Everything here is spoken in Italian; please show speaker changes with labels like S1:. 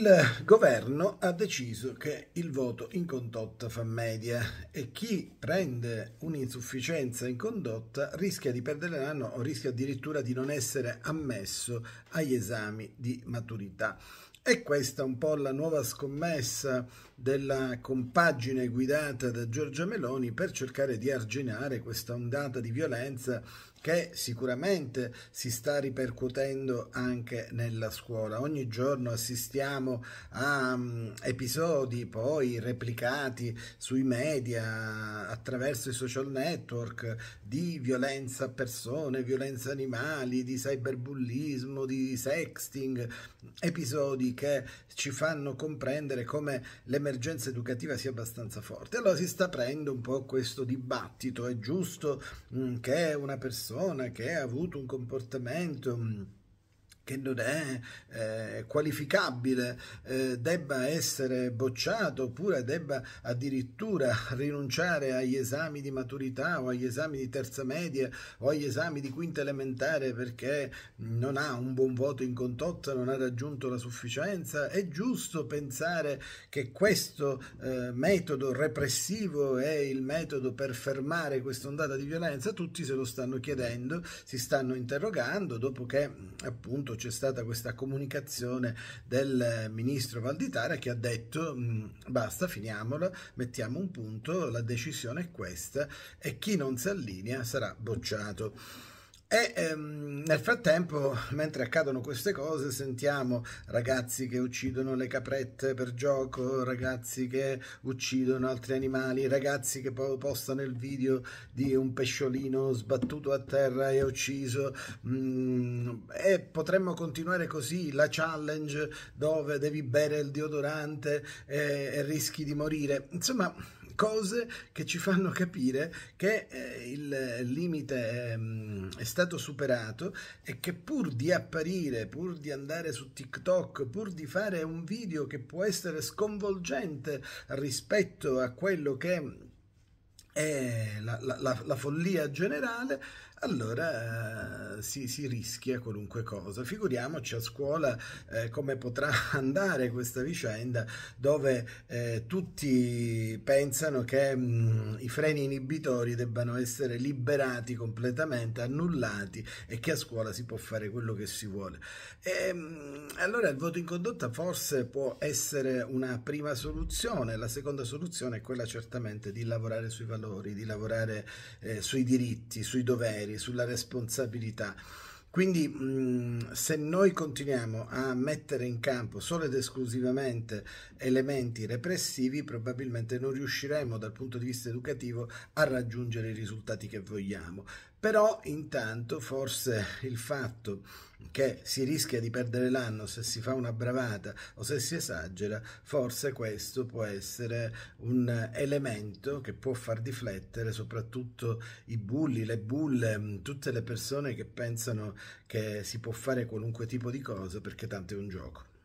S1: il governo ha deciso che il voto in condotta fa media e chi prende un'insufficienza in condotta rischia di perdere l'anno o rischia addirittura di non essere ammesso agli esami di maturità. E questa è un po' la nuova scommessa della compagine guidata da Giorgia Meloni per cercare di arginare questa ondata di violenza che sicuramente si sta ripercuotendo anche nella scuola. Ogni giorno assistiamo a um, episodi poi replicati sui media attraverso i social network di violenza a persone, violenza animali, di cyberbullismo, di sexting, episodi che ci fanno comprendere come l'emergenza educativa sia abbastanza forte. Allora si sta aprendo un po' questo dibattito, è giusto mh, mm, che una persona persona che ha avuto un comportamento mm, che non è eh, qualificabile eh, debba essere bocciato oppure debba addirittura rinunciare agli esami di maturità o agli esami di terza media o agli esami di quinta elementare perché non ha un buon voto in condotta, non ha raggiunto la sufficienza, è giusto pensare che questo eh, metodo repressivo è il metodo per fermare questa ondata di violenza? Tutti se lo stanno chiedendo, si stanno interrogando dopo che appunto c'è stata questa comunicazione del ministro Valditara che ha detto mm, basta, finiamola, mettiamo un punto, la decisione è questa e chi non si allinea sarà bocciato. E ehm, nel frattempo, mentre accadono queste cose, sentiamo ragazzi che uccidono le caprette per gioco, ragazzi che uccidono altri animali, ragazzi che postano il video di un pesciolino sbattuto a terra e ucciso. Mm, e potremmo continuare così la challenge dove devi bere il deodorante e, e rischi di morire. Insomma, cose che ci fanno capire che eh, il limite eh, è stato superato e che pur di apparire, pur di andare su TikTok, pur di fare un video che può essere sconvolgente rispetto a quello che è la, la, la follia generale, allora eh, si, si, rischia qualunque cosa. Figuriamoci a scuola eh, come potrà andare questa vicenda dove eh, tutti pensano che mh, mm, i freni inibitori debbano essere liberati completamente, annullati e che a scuola si può fare quello che si vuole. E, ehm, mh, allora il voto in condotta forse può essere una prima soluzione, la seconda soluzione è quella certamente di lavorare sui valori valori, di lavorare eh, sui diritti, sui doveri, sulla responsabilità. Quindi mh, mm, se noi continuiamo a mettere in campo solo ed esclusivamente elementi repressivi, probabilmente non riusciremo dal punto di vista educativo a raggiungere i risultati che vogliamo però intanto forse il fatto che si rischia di perdere l'anno se si fa una bravata o se si esagera, forse questo può essere un elemento che può far riflettere soprattutto i bulli, le bulle, mm, tutte le persone che pensano che si può fare qualunque tipo di cosa perché tanto è un gioco.